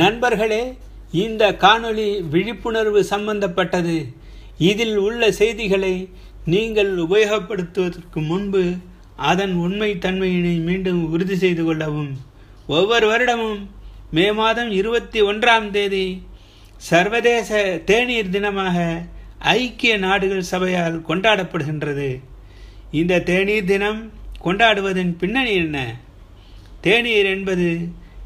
நண்பர்களே இந்த காணொளி விழிப்புணர்வு சம்பந்தப்பட்டது இதில் உள்ள செய்திகளை நீங்கள் உபயோகப்படுத்துவதற்கு முன்பு அதன் உண்மை தன்மையினை மீண்டும் உறுதி செய்து கொள்ளவும் ஒவ்வொரு வருடமும் மே மாதம் இருபத்தி ஒன்றாம் தேதி சர்வதேச தேநீர் தினமாக ஐக்கிய நாடுகள் சபையால் கொண்டாடப்படுகின்றது இந்த தேநீர் தினம் கொண்டாடுவதன் பின்னணி என்ன தேநீர் என்பது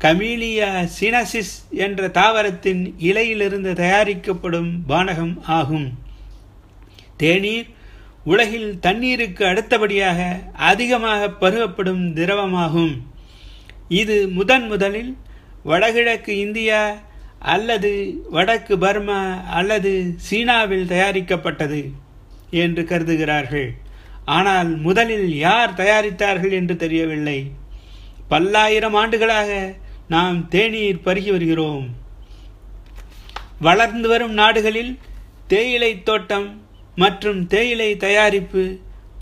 கமீலியா சினசிஸ் என்ற தாவரத்தின் இலையிலிருந்து தயாரிக்கப்படும் பானகம் ஆகும் தேநீர் உலகில் தண்ணீருக்கு அடுத்தபடியாக அதிகமாக பருகப்படும் திரவமாகும் இது முதன் முதலில் வடகிழக்கு இந்தியா அல்லது வடக்கு பர்மா அல்லது சீனாவில் தயாரிக்கப்பட்டது என்று கருதுகிறார்கள் ஆனால் முதலில் யார் தயாரித்தார்கள் என்று தெரியவில்லை பல்லாயிரம் ஆண்டுகளாக நாம் தேநீர் பருகி வருகிறோம் வளர்ந்து வரும் நாடுகளில் தேயிலை தோட்டம் மற்றும் தேயிலை தயாரிப்பு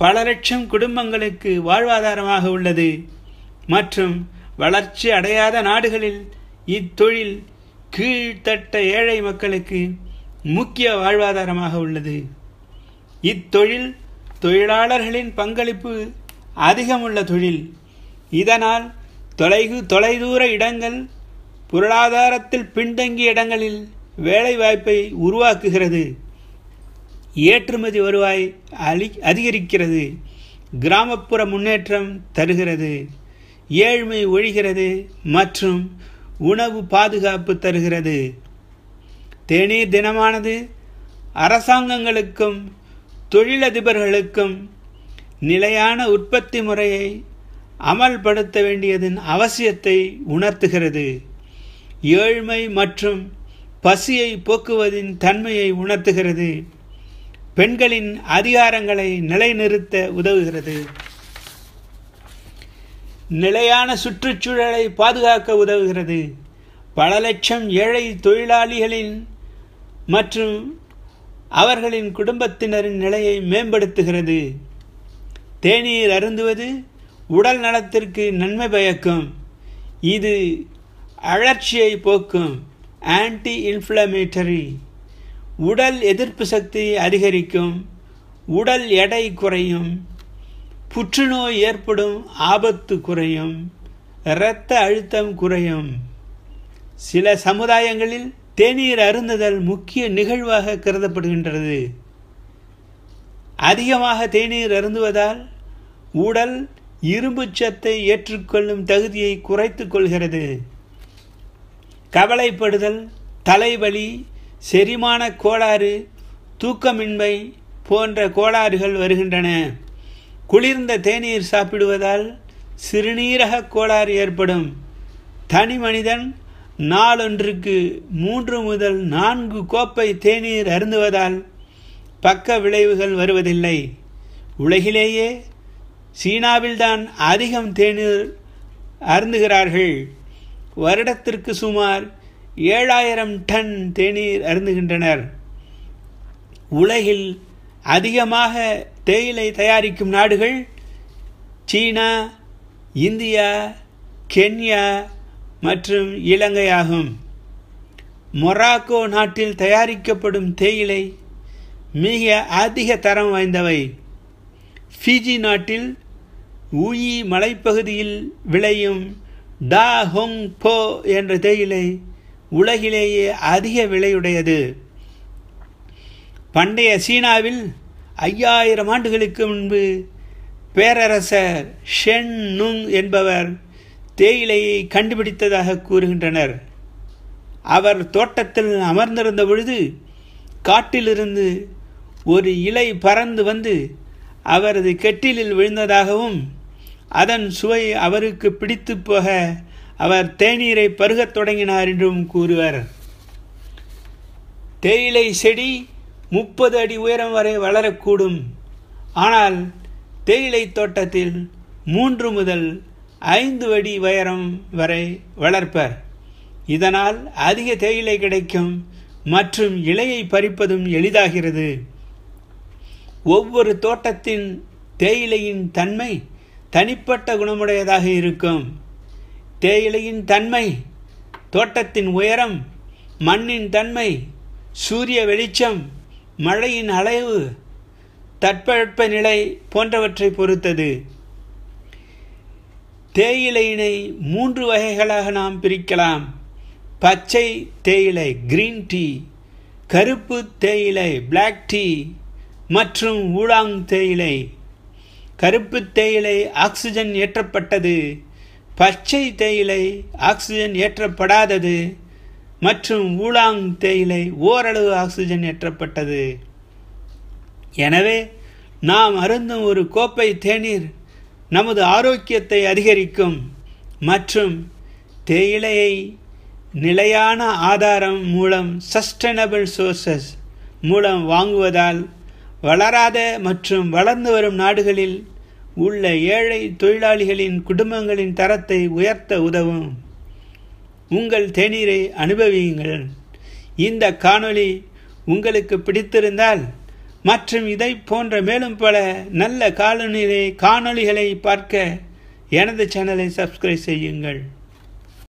பல லட்சம் குடும்பங்களுக்கு வாழ்வாதாரமாக உள்ளது மற்றும் வளர்ச்சி அடையாத நாடுகளில் இத்தொழில் கீழ்த்தட்ட ஏழை மக்களுக்கு முக்கிய வாழ்வாதாரமாக உள்ளது இத்தொழில் தொழிலாளர்களின் பங்களிப்பு அதிகமுள்ள தொழில் இதனால் தொலைகு தொலைதூர இடங்கள் பொருளாதாரத்தில் பின்தங்கிய இடங்களில் வேலைவாய்ப்பை உருவாக்குகிறது ஏற்றுமதி வருவாய் அளி அதிகரிக்கிறது கிராமப்புற முன்னேற்றம் தருகிறது ஏழ்மை ஒழிகிறது மற்றும் உணவு பாதுகாப்பு தருகிறது தேநீர் தினமானது அரசாங்கங்களுக்கும் தொழிலதிபர்களுக்கும் நிலையான உற்பத்தி முறையை அமல்படுத்த வேண்டியதன் அவசியத்தை உணர்த்துகிறது ஏழ்மை மற்றும் பசியை போக்குவதின் தன்மையை உணர்த்துகிறது பெண்களின் அதிகாரங்களை நிலைநிறுத்த உதவுகிறது நிலையான சுற்றுச்சூழலை பாதுகாக்க உதவுகிறது பல லட்சம் ஏழை தொழிலாளிகளின் மற்றும் அவர்களின் குடும்பத்தினரின் நிலையை மேம்படுத்துகிறது தேநீர் அருந்துவது உடல் நலத்திற்கு நன்மை பயக்கும் இது அழற்சியை போக்கும் ஆன்டி இன்ஃப்ளமேட்டரி உடல் எதிர்ப்பு சக்தி அதிகரிக்கும் உடல் எடை குறையும் புற்றுநோய் ஏற்படும் ஆபத்து குறையும் இரத்த அழுத்தம் குறையும் சில சமுதாயங்களில் தேநீர் அருந்துதல் முக்கிய நிகழ்வாக கருதப்படுகின்றது அதிகமாக தேநீர் அருந்துவதால் உடல் இரும்புச்சத்தை ஏற்றுக்கொள்ளும் தகுதியை குறைத்து கொள்கிறது கவலைப்படுதல் தலைவலி செரிமான கோளாறு தூக்கமின்மை போன்ற கோளாறுகள் வருகின்றன குளிர்ந்த தேநீர் சாப்பிடுவதால் சிறுநீரக கோளாறு ஏற்படும் தனி மனிதன் நாளொன்றுக்கு மூன்று முதல் நான்கு கோப்பை தேநீர் அருந்துவதால் பக்க விளைவுகள் வருவதில்லை உலகிலேயே சீனாவில்தான் அதிகம் தேநீர் அருந்துகிறார்கள் வருடத்திற்கு சுமார் ஏழாயிரம் டன் தேநீர் அருந்துகின்றனர் உலகில் அதிகமாக தேயிலை தயாரிக்கும் நாடுகள் சீனா இந்தியா கென்யா மற்றும் இலங்கை ஆகும் மொராக்கோ நாட்டில் தயாரிக்கப்படும் தேயிலை மிக அதிக தரம் வாய்ந்தவை ஃபிஜி நாட்டில் ஊயி மலைப்பகுதியில் விளையும் டா ஹொங் போ என்ற தேயிலை உலகிலேயே அதிக விலையுடையது பண்டைய சீனாவில் ஐயாயிரம் ஆண்டுகளுக்கு முன்பு பேரரசர் ஷென் நுங் என்பவர் தேயிலையை கண்டுபிடித்ததாக கூறுகின்றனர் அவர் தோட்டத்தில் அமர்ந்திருந்த பொழுது காட்டிலிருந்து ஒரு இலை பறந்து வந்து அவரது கெட்டிலில் விழுந்ததாகவும் அதன் சுவை அவருக்கு பிடித்து போக அவர் தேநீரை பருகத் தொடங்கினார் என்றும் கூறுவர் தேயிலை செடி முப்பது அடி உயரம் வரை வளரக்கூடும் ஆனால் தேயிலை தோட்டத்தில் மூன்று முதல் ஐந்து அடி உயரம் வரை வளர்ப்பர் இதனால் அதிக தேயிலை கிடைக்கும் மற்றும் இலையை பறிப்பதும் எளிதாகிறது ஒவ்வொரு தோட்டத்தின் தேயிலையின் தன்மை தனிப்பட்ட குணமுடையதாக இருக்கும் தேயிலையின் தன்மை தோட்டத்தின் உயரம் மண்ணின் தன்மை சூரிய வெளிச்சம் மழையின் அளவு தட்பவெட்ப நிலை போன்றவற்றை பொறுத்தது தேயிலையினை மூன்று வகைகளாக நாம் பிரிக்கலாம் பச்சை தேயிலை கிரீன் டீ கருப்பு தேயிலை பிளாக் டீ மற்றும் ஊழாங் தேயிலை கருப்பு தேயிலை ஆக்சிஜன் ஏற்றப்பட்டது பச்சை தேயிலை ஆக்சிஜன் ஏற்றப்படாதது மற்றும் ஊளாங் தேயிலை ஓரளவு ஆக்சிஜன் ஏற்றப்பட்டது எனவே நாம் அருந்தும் ஒரு கோப்பை தேநீர் நமது ஆரோக்கியத்தை அதிகரிக்கும் மற்றும் தேயிலையை நிலையான ஆதாரம் மூலம் சஸ்டைனபிள் சோர்சஸ் மூலம் வாங்குவதால் வளராத மற்றும் வளர்ந்து வரும் நாடுகளில் உள்ள ஏழை தொழிலாளிகளின் குடும்பங்களின் தரத்தை உயர்த்த உதவும் உங்கள் தேநீரை அனுபவியுங்கள் இந்த காணொளி உங்களுக்கு பிடித்திருந்தால் மற்றும் இதை போன்ற மேலும் பல நல்ல காலநிலை காணொளிகளை பார்க்க எனது சேனலை சப்ஸ்கிரைப் செய்யுங்கள்